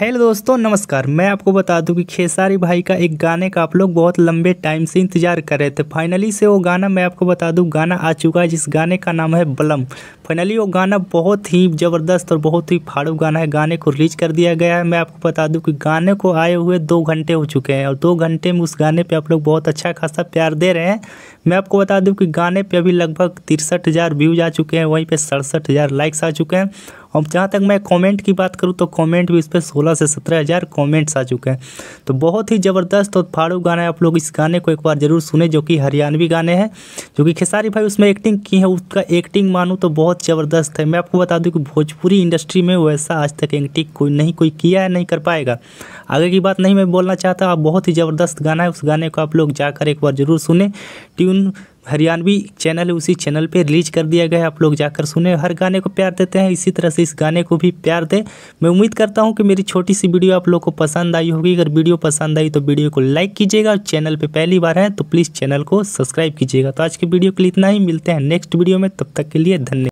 hello दोस्तों नमस्कार मैं आपको बता दूं कि खेसारी भाई का एक गाने का आप लोग बहुत लंबे टाइम से इंतजार कर रहे थे फाइनली से वो गाना मैं आपको बता दूं गाना आ चुका है जिस गाने का नाम है बलम फाइनली वो गाना बहुत ही ज़बरदस्त और बहुत ही फाड़ू गाना है गाने को रिलीज कर दिया गया है मैं आपको बता दूँ कि गाने को आए हुए दो घंटे हो चुके हैं और दो घंटे में उस गाने पर आप लोग बहुत अच्छा खासा प्यार दे रहे हैं मैं आपको बता दूँ कि गाने पर अभी लगभग तिरसठ व्यूज आ चुके हैं वहीं पर सड़सठ लाइक्स आ चुके हैं और जहाँ तक मैं कमेंट की बात करूँ तो कमेंट भी इस पर सोलह से सत्रह हज़ार कॉमेंट्स आ चुके हैं तो बहुत ही ज़बरदस्त और फाड़ू गाना है आप लोग इस गाने को एक बार ज़रूर सुने जो कि हरियाणवी गाने हैं जो कि खेसारी भाई उसमें एक्टिंग की है उसका एक्टिंग मानूँ तो बहुत ज़बरदस्त है मैं आपको बता दूँ कि भोजपुरी इंडस्ट्री में वैसा आज तक एक्टिंग कोई नहीं कोई किया है नहीं कर पाएगा आगे की बात नहीं मैं बोलना चाहता आप बहुत ही ज़बरदस्त गाना है उस गाने को आप लोग जाकर एक बार ज़रूर सुने ट्यून हरियाणवी चैनल है उसी चैनल पे रिलीज कर दिया गया है आप लोग जाकर सुने हर गाने को प्यार देते हैं इसी तरह से इस गाने को भी प्यार दें मैं उम्मीद करता हूँ कि मेरी छोटी सी वीडियो आप लोग को पसंद आई होगी अगर वीडियो पसंद आई तो वीडियो को लाइक कीजिएगा और चैनल पर पहली बार है तो प्लीज़ चैनल को सब्सक्राइब कीजिएगा तो आज की वीडियो के लिए इतना ही मिलते हैं नेक्स्ट वीडियो में तब तक के लिए धन्यवाद